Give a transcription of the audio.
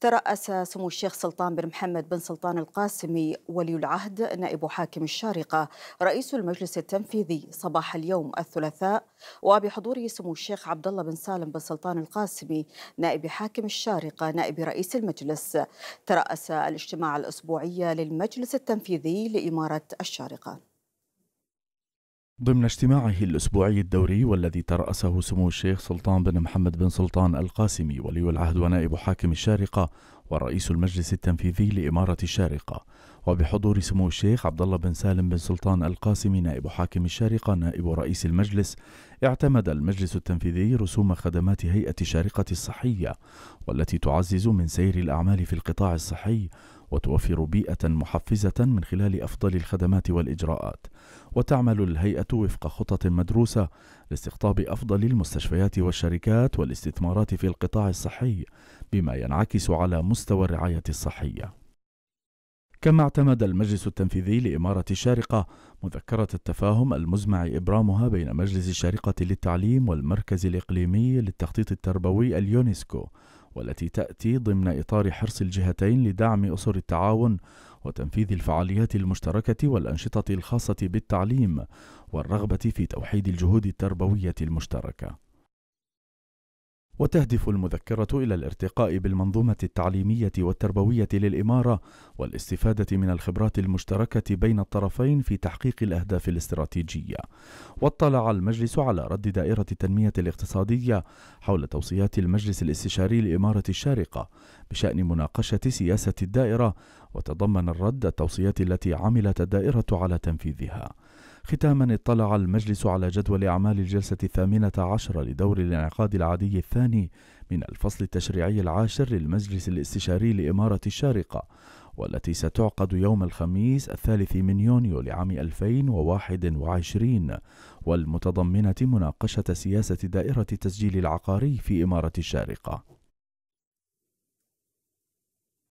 ترأس سمو الشيخ سلطان بن محمد بن سلطان القاسمي ولي العهد نائب حاكم الشارقة رئيس المجلس التنفيذي صباح اليوم الثلاثاء وبحضور سمو الشيخ عبد الله بن سالم بن سلطان القاسمي نائب حاكم الشارقة نائب رئيس المجلس ترأس الاجتماع الأسبوعي للمجلس التنفيذي لإمارة الشارقة ضمن اجتماعه الأسبوعي الدوري والذي ترأسه سمو الشيخ سلطان بن محمد بن سلطان القاسمي ولي العهد ونائب حاكم الشارقة ورئيس المجلس التنفيذي لإمارة الشارقة وبحضور سمو الشيخ عبد الله بن سالم بن سلطان القاسمي نائب حاكم الشارقة نائب رئيس المجلس اعتمد المجلس التنفيذي رسوم خدمات هيئة الشارقة الصحية والتي تعزز من سير الأعمال في القطاع الصحي وتوفر بيئة محفزة من خلال أفضل الخدمات والإجراءات وتعمل الهيئة وفق خطط مدروسة لاستقطاب أفضل المستشفيات والشركات والاستثمارات في القطاع الصحي بما ينعكس على مستوى الرعاية الصحية كما اعتمد المجلس التنفيذي لإمارة الشارقة مذكرة التفاهم المزمع إبرامها بين مجلس الشارقة للتعليم والمركز الإقليمي للتخطيط التربوي اليونسكو والتي تأتي ضمن إطار حرص الجهتين لدعم أسر التعاون وتنفيذ الفعاليات المشتركة والأنشطة الخاصة بالتعليم والرغبة في توحيد الجهود التربوية المشتركة وتهدف المذكرة إلى الارتقاء بالمنظومة التعليمية والتربوية للإمارة والاستفادة من الخبرات المشتركة بين الطرفين في تحقيق الأهداف الاستراتيجية. واطلع المجلس على رد دائرة التنمية الاقتصادية حول توصيات المجلس الاستشاري لإمارة الشارقة بشأن مناقشة سياسة الدائرة وتضمن الرد التوصيات التي عملت الدائرة على تنفيذها. ختاما اطلع المجلس على جدول أعمال الجلسة الثامنة عشر لدور الانعقاد العادي الثاني من الفصل التشريعي العاشر للمجلس الاستشاري لإمارة الشارقة والتي ستعقد يوم الخميس الثالث من يونيو لعام 2021 والمتضمنة مناقشة سياسة دائرة التسجيل العقاري في إمارة الشارقة